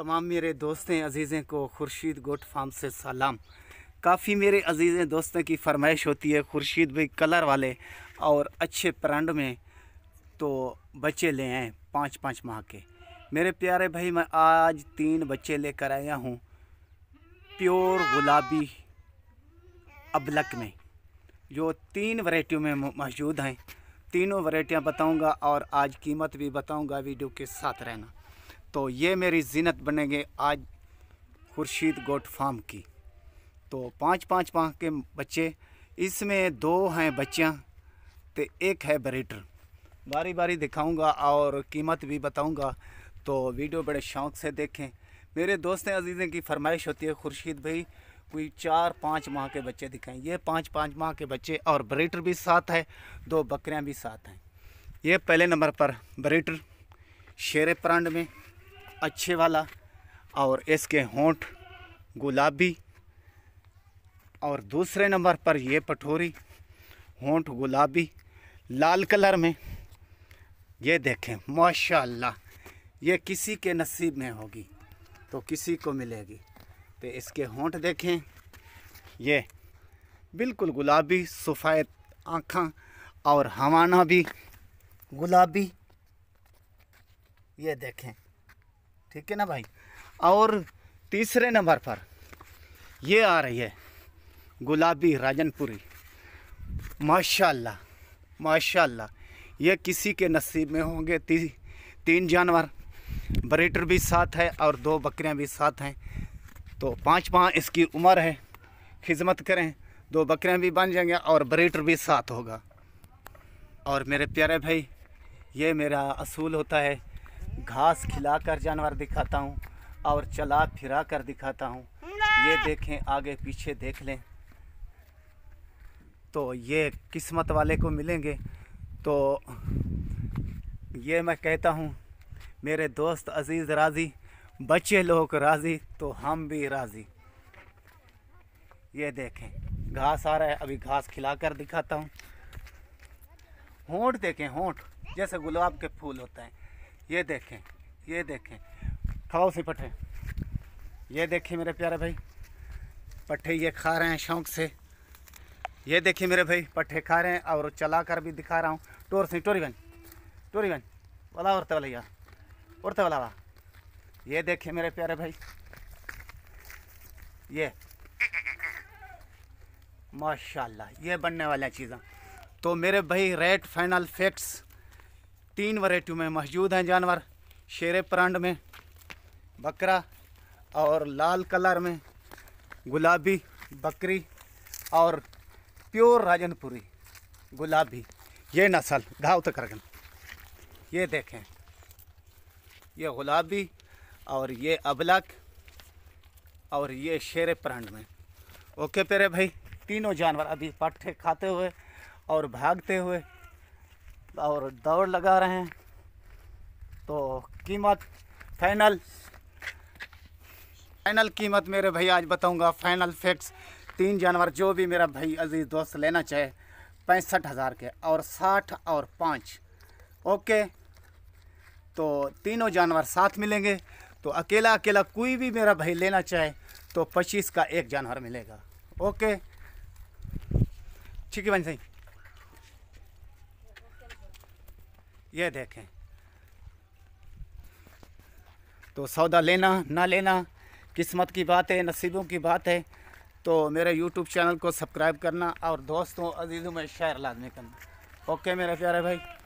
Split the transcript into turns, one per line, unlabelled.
तमाम मेरे दोस्तें अजीज़ें को खुर्शीद गोट फार्म से सलाम काफ़ी मेरे अजीज़ें दोस्तों की फरमाइश होती है खुर्शीद भाई कलर वाले और अच्छे ब्रांड में तो बच्चे ले आएँ पाँच पाँच माह के मेरे प्यारे भाई मैं आज तीन बच्चे लेकर आया हूँ प्योर गुलाबी अबलक में जो तीन वैरायटियों में मौजूद हैं तीनों वैरायटियाँ बताऊंगा और आज कीमत भी बताऊंगा वीडियो के साथ रहना तो ये मेरी जीनत बनेंगे आज खुर्शीद गोट फार्म की तो पाँच पाँच पाँच के बच्चे इसमें दो हैं बच्चियाँ तो एक है बरेटर बारी बारी दिखाऊंगा और कीमत भी बताऊंगा तो वीडियो बड़े शौक़ से देखें मेरे दोस्त अजीज़ें की फरमाइश होती है खुर्शीद भाई कोई चार पाँच माह के बच्चे दिखाएं ये पाँच पाँच माह के बच्चे और बरेटर भी साथ है दो बकरियाँ भी साथ हैं ये पहले नंबर पर बरेटर शेर प्रांड में अच्छे वाला और इसके होंठ गुलाबी और दूसरे नंबर पर ये पठोरी होंठ गुलाबी लाल कलर में ये देखें माशाल्लाह ये किसी के नसीब में होगी तो किसी को मिलेगी तो इसके होंठ देखें ये बिल्कुल गुलाबी सफ़ेद आँखा और हवाना भी गुलाबी ये देखें ठीक है ना भाई और तीसरे नंबर पर ये आ रही है गुलाबी राजनपुरी माशाल्लाह माशाल्लाह ये किसी के नसीब में होंगे ती, तीन जानवर बरेटर भी साथ है और दो बकरियां भी साथ हैं तो पाँच इसकी उम्र है खिदमत करें दो बकरियां भी बन जाएंगे और बरेटर भी साथ होगा और मेरे प्यारे भाई ये मेरा असूल होता है घास खिला कर जानवर दिखाता हूँ और चला फिरा कर दिखाता हूँ ये देखें आगे पीछे देख लें तो ये किस्मत वाले को मिलेंगे तो ये मैं कहता हूँ मेरे दोस्त अजीज़ राज़ी बच्चे लोग राज़ी तो हम भी राज़ी ये देखें घास आ रहा है अभी घास खिला कर दिखाता हूँ होंठ देखें होंठ जैसे गुलाब के फूल होते हैं ये देखें ये देखें खाओ से पटे ये देखें मेरे प्यारे भाई पट्ठे ये खा रहे हैं शौक से ये देखिए मेरे भाई पट्ठे खा रहे हैं और चला कर भी दिखा रहा हूँ टोर से टोरी बन टोरी बन वाला औरत वाला यार औरत वाला वाह ये देखिए मेरे प्यारे भाई ये माशाल्लाह ये बनने वाली चीज़ें तो मेरे भाई रेट फाइनल फिक्स तीन वरायटियों में मौजूद हैं जानवर शेर प्रांड में बकरा और लाल कलर में गुलाबी बकरी और प्योर राजनपुरी गुलाबी ये नस्ल घाव तक कर ये देखें ये गुलाबी और ये अबलक और ये शेर प्रांड में ओके पेरे भाई तीनों जानवर अभी पट्टे खाते हुए और भागते हुए और दौड़ लगा रहे हैं तो कीमत फाइनल फाइनल कीमत मेरे भाई आज बताऊंगा फाइनल फिक्स तीन जानवर जो भी मेरा भाई अजीज़ दोस्त लेना चाहे पैंसठ हज़ार के और साठ और पाँच ओके तो तीनों जानवर साथ मिलेंगे तो अकेला अकेला कोई भी मेरा भाई लेना चाहे तो पच्चीस का एक जानवर मिलेगा ओके ठीक है भाई सही ये देखें तो सौदा लेना ना लेना किस्मत की बात है नसीबों की बात है तो मेरे यूट्यूब चैनल को सब्सक्राइब करना और दोस्तों अजीज़ों में शेयर लाजमी करना ओके मेरे प्यारे भाई